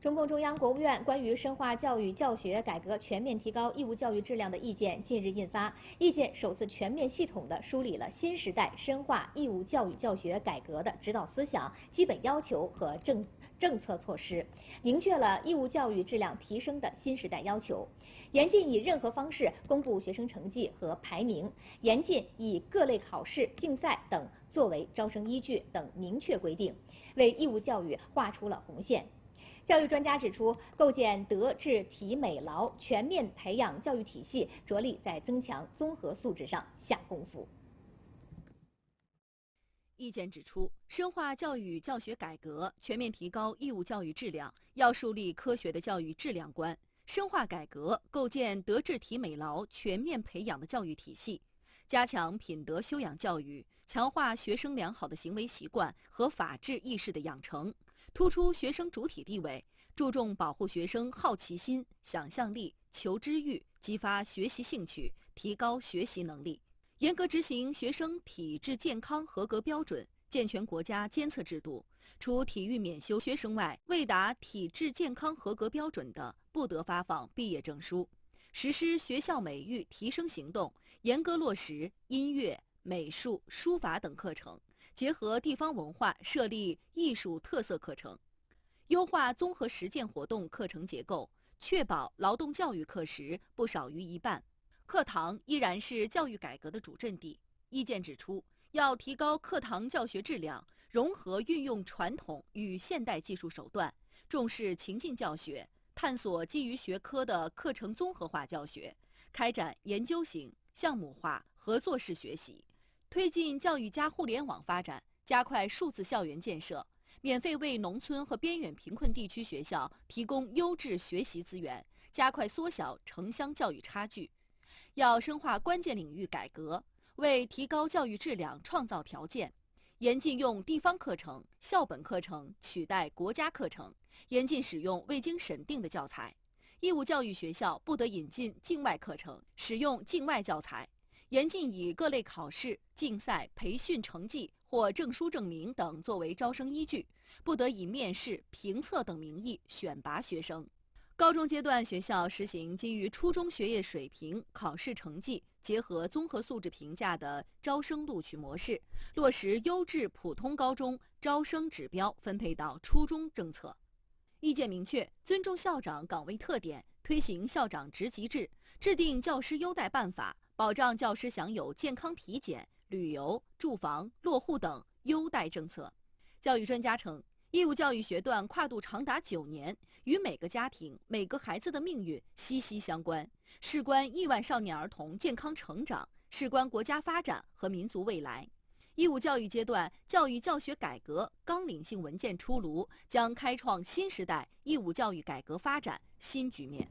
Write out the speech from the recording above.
中共中央、国务院关于深化教育教学改革、全面提高义务教育质量的意见近日印发。意见首次全面系统的梳理了新时代深化义务教育教学改革的指导思想、基本要求和政政策措施，明确了义务教育质量提升的新时代要求，严禁以任何方式公布学生成绩和排名，严禁以各类考试、竞赛等作为招生依据等明确规定，为义务教育划出了红线。教育专家指出，构建德智体美劳全面培养教育体系，着力在增强综合素质上下功夫。意见指出，深化教育教学改革，全面提高义务教育质量，要树立科学的教育质量观，深化改革，构建德智体美劳全面培养的教育体系，加强品德修养教育，强化学生良好的行为习惯和法治意识的养成。突出学生主体地位，注重保护学生好奇心、想象力、求知欲，激发学习兴趣，提高学习能力。严格执行学生体质健康合格标准，健全国家监测制度。除体育免修学生外，未达体质健康合格标准的，不得发放毕业证书。实施学校美育提升行动，严格落实音乐、美术、书法等课程。结合地方文化设立艺术特色课程，优化综合实践活动课程结构，确保劳动教育课时不少于一半。课堂依然是教育改革的主阵地。意见指出，要提高课堂教学质量，融合运用传统与现代技术手段，重视情境教学，探索基于学科的课程综合化教学，开展研究型、项目化、合作式学习。推进教育加互联网发展，加快数字校园建设，免费为农村和边远贫困地区学校提供优质学习资源，加快缩小城乡教育差距。要深化关键领域改革，为提高教育质量创造条件。严禁用地方课程、校本课程取代国家课程，严禁使用未经审定的教材。义务教育学校不得引进境外课程、使用境外教材。严禁以各类考试、竞赛、培训成绩或证书证明等作为招生依据，不得以面试、评测等名义选拔学生。高中阶段学校实行基于初中学业水平考试成绩结合综合素质评价的招生录取模式，落实优质普通高中招生指标分配到初中政策。意见明确，尊重校长岗位特点，推行校长职级制，制定教师优待办法。保障教师享有健康体检、旅游、住房、落户等优待政策。教育专家称，义务教育学段跨度长达九年，与每个家庭、每个孩子的命运息息相关，事关亿万少年儿童健康成长，事关国家发展和民族未来。义务教育阶段教育教学改革纲领性文件出炉，将开创新时代义务教育改革发展新局面。